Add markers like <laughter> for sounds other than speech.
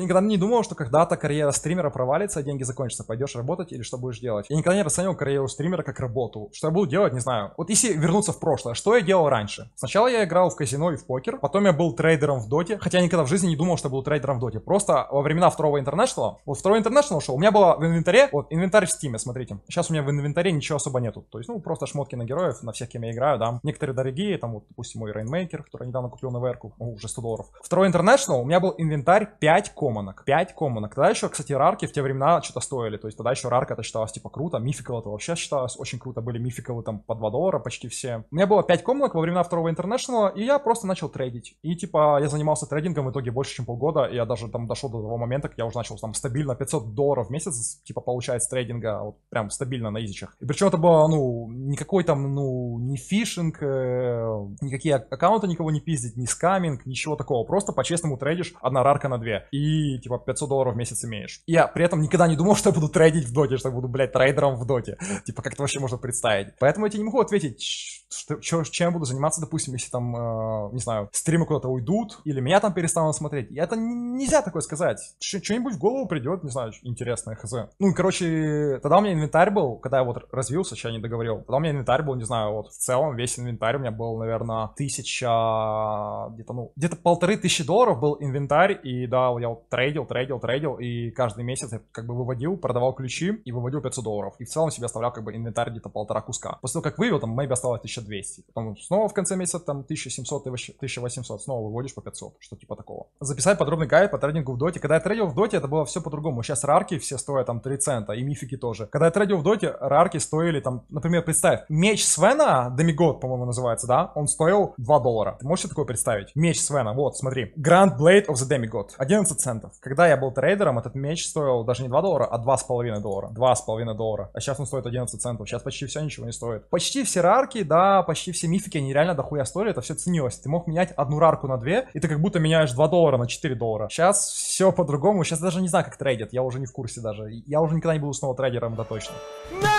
Ты никогда не думал, что когда-то карьера стримера провалится, деньги закончатся, пойдешь работать или что будешь делать? Я никогда не расценивал карьеру стримера как работу. Что я буду делать, не знаю. Вот если вернуться в прошлое, что я делал раньше? Сначала я играл в казино и в покер, потом я был трейдером в доте, хотя я никогда в жизни не думал, что я буду трейдером в доте. Просто во времена второго интернешнала, вот второй интернешнл шел, у меня было в инвентаре, вот инвентарь в стиме, смотрите. Сейчас у меня в инвентаре ничего особо нету. То есть, ну, просто шмотки на героев, на всех, кем я играю, да. Некоторые дорогие, там вот, допустим, мой Рейнмейкер, который недавно купил на верку, ну, уже 100 долларов. Второй интернешнл, у меня был инвентарь 5 ком коммонок, 5 коммонок. Тогда еще, кстати, рарки в те времена что-то стоили. То есть тогда еще рарка это считалось типа круто, мификал это вообще считалось очень круто. Были мификалы там по 2 доллара почти все. У меня было 5 коммонок во времена второго интернешнала, и я просто начал трейдить. И типа я занимался трейдингом в итоге больше, чем полгода. И я даже там дошел до того момента, как я уже начал там стабильно 500 долларов в месяц, типа получается трейдинга, вот прям стабильно на изичах. И причем это было, ну, никакой там, ну, не фишинг, э, никакие аккаунты никого не пиздить, не скаминг, ничего такого. Просто по-честному трейдишь одна рарка на две. И типа, 500 долларов в месяц имеешь. Я при этом никогда не думал, <laughs> что я буду трейдить в доте, что я буду, блядь, трейдером в доте. Типа, как это вообще можно представить? Поэтому я тебе не могу ответить, что, чё, чем я буду заниматься, допустим, если там, э, не знаю, стримы куда-то уйдут, или меня там перестанут смотреть. И Это нельзя такое сказать. Что-нибудь в голову придет, не знаю, интересное, хз. Ну, и, короче, тогда у меня инвентарь был, когда я вот развился, сейчас не договорил, тогда у меня инвентарь был, не знаю, вот в целом весь инвентарь у меня был, наверное, тысяча, где-то, ну, где-то полторы тысячи долларов был инвентарь, и да, я вот трейдил, трейдил, трейдил, и каждый месяц я как бы выводил, продавал ключи и выводил 500 долларов. И в целом себе оставлял как бы инвентарь где-то полтора куска. После того, как вывел, там maybe осталось 1200. Потом снова в конце месяца там 1700 и 1800, снова выводишь по 500, что типа такого. Записать подробный гайд по трейдингу в доте. Когда я трейдил в доте, это было все по-другому. Сейчас рарки все стоят там 3 цента, и мифики тоже. Когда я трейдил в доте, рарки стоили там, например, представь, меч Свена, Демигод, по-моему, называется, да, он стоил 2 доллара. Ты можешь себе такое представить? Меч Свена, вот, смотри. Grand Blade of the Demigod, 11 центов центов. Когда я был трейдером, этот меч стоил даже не 2 доллара, а 2,5 доллара. 2,5 доллара. А сейчас он стоит 11 центов. Сейчас почти все ничего не стоит. Почти все рарки, да, почти все мифики, они реально дохуя стоили. Это все ценилось. Ты мог менять одну рарку на 2, и ты как будто меняешь 2 доллара на 4 доллара. Сейчас все по-другому. Сейчас даже не знаю, как трейдят. Я уже не в курсе даже. Я уже никогда не буду снова трейдером, да точно. No!